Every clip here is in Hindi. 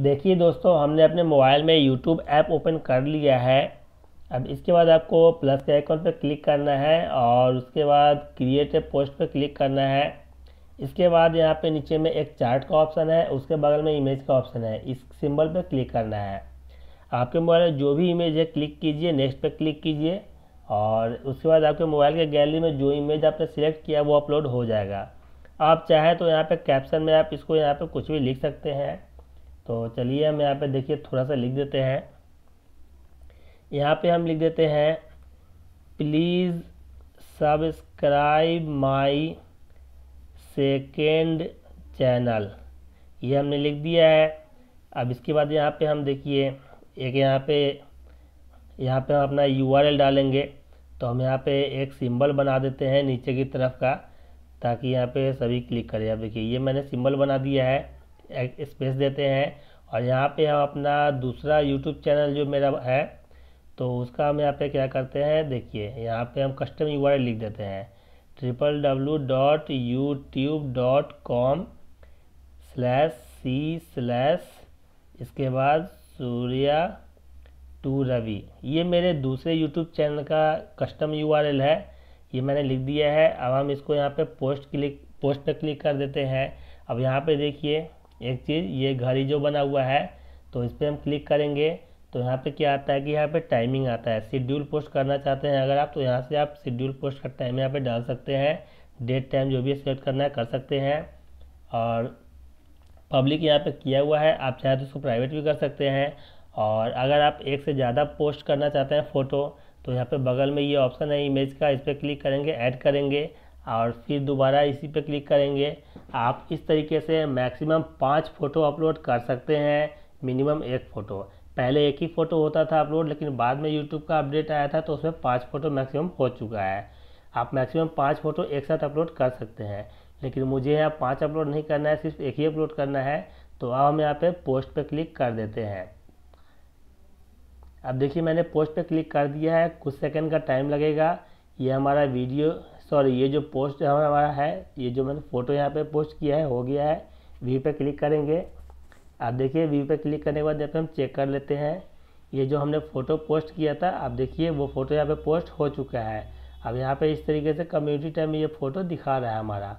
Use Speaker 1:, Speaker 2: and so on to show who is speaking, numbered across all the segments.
Speaker 1: देखिए दोस्तों हमने अपने मोबाइल में यूट्यूब ऐप ओपन कर लिया है अब इसके बाद आपको प्लस के आइकॉन पर क्लिक करना है और उसके बाद क्रिएट ए पोस्ट पर क्लिक करना है इसके बाद यहाँ पे नीचे में एक चार्ट का ऑप्शन है उसके बगल में इमेज का ऑप्शन है इस सिंबल पर क्लिक करना है आपके मोबाइल में जो भी इमेज है क्लिक कीजिए नेक्स्ट पर क्लिक कीजिए और उसके बाद आपके मोबाइल के गैलरी में जो इमेज आपने सिलेक्ट किया वो अपलोड हो जाएगा आप चाहें तो यहाँ पर कैप्शन में आप इसको यहाँ पर कुछ भी लिख सकते हैं तो चलिए हम यहाँ पे देखिए थोड़ा सा लिख देते हैं यहाँ पे हम लिख देते हैं please subscribe my second channel ये हमने लिख दिया है अब इसके बाद यहाँ पे हम देखिए एक यहाँ पे यहाँ पे हम अपना यू डालेंगे तो हम यहाँ पे एक सिंबल बना देते हैं नीचे की तरफ का ताकि यहाँ पे सभी क्लिक करें अब देखिए ये मैंने सिंबल बना दिया है स्पेस देते हैं और यहाँ पे हम अपना दूसरा यूट्यूब चैनल जो मेरा है तो उसका हम यहाँ पे क्या करते हैं देखिए यहाँ पे हम कस्टम यू लिख देते हैं triple W dot YouTube dot com slash C slash इसके बाद सूर्या टू रवि ये मेरे दूसरे यूट्यूब चैनल का कस्टम यू है ये मैंने लिख दिया है अब हम इसको यहाँ पे पोस्ट क्लिक पोस्ट पे क्लिक कर देते हैं अब यहाँ पे देखिए एक चीज़ ये घड़ी जो बना हुआ है तो इस पर हम क्लिक करेंगे तो यहाँ पे क्या आता है कि यहाँ पे टाइमिंग आता है शेड्यूल पोस्ट करना चाहते हैं अगर आप तो यहाँ से आप शेड्यूल पोस्ट का टाइम यहाँ पे डाल सकते हैं डेट टाइम जो भी सेलेक्ट करना है कर सकते हैं और पब्लिक यहाँ पे किया हुआ है आप चाहे तो उसको प्राइवेट भी कर सकते हैं और अगर आप एक से ज़्यादा पोस्ट करना चाहते हैं फ़ोटो तो यहाँ पर बगल में ये ऑप्शन है इमेज का इस पर क्लिक करेंगे ऐड करेंगे और फिर दोबारा इसी पर क्लिक करेंगे आप इस तरीके से मैक्सिमम पाँच फ़ोटो अपलोड कर सकते हैं मिनिमम एक फ़ोटो पहले एक ही फ़ोटो होता था अपलोड लेकिन बाद में यूट्यूब का अपडेट आया था तो उसमें पाँच फ़ोटो मैक्सिमम हो चुका है आप मैक्सिमम पाँच फ़ोटो एक साथ अपलोड कर सकते हैं लेकिन मुझे यहाँ पाँच अपलोड नहीं करना है सिर्फ एक ही अपलोड करना है तो अब हम यहाँ पे पोस्ट पे क्लिक कर देते हैं अब देखिए मैंने पोस्ट पे क्लिक कर दिया है कुछ सेकंड का टाइम लगेगा ये हमारा वीडियो सॉरी ये जो पोस्ट हमारा है ये जो मैंने फ़ोटो यहाँ पे पोस्ट किया है हो गया है वी पे क्लिक करेंगे आप देखिए वी पे क्लिक करने के बाद यहाँ पे हम चेक कर लेते हैं ये जो हमने फ़ोटो पोस्ट किया था आप देखिए वो फ़ोटो यहाँ पे पोस्ट हो चुका है अब यहाँ पे इस तरीके से कम्युनिटी टाइम में ये फ़ोटो दिखा रहा है हमारा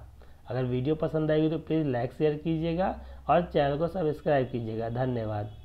Speaker 1: अगर वीडियो पसंद आएगी तो प्लीज़ लाइक शेयर कीजिएगा और चैनल को सब्सक्राइब कीजिएगा धन्यवाद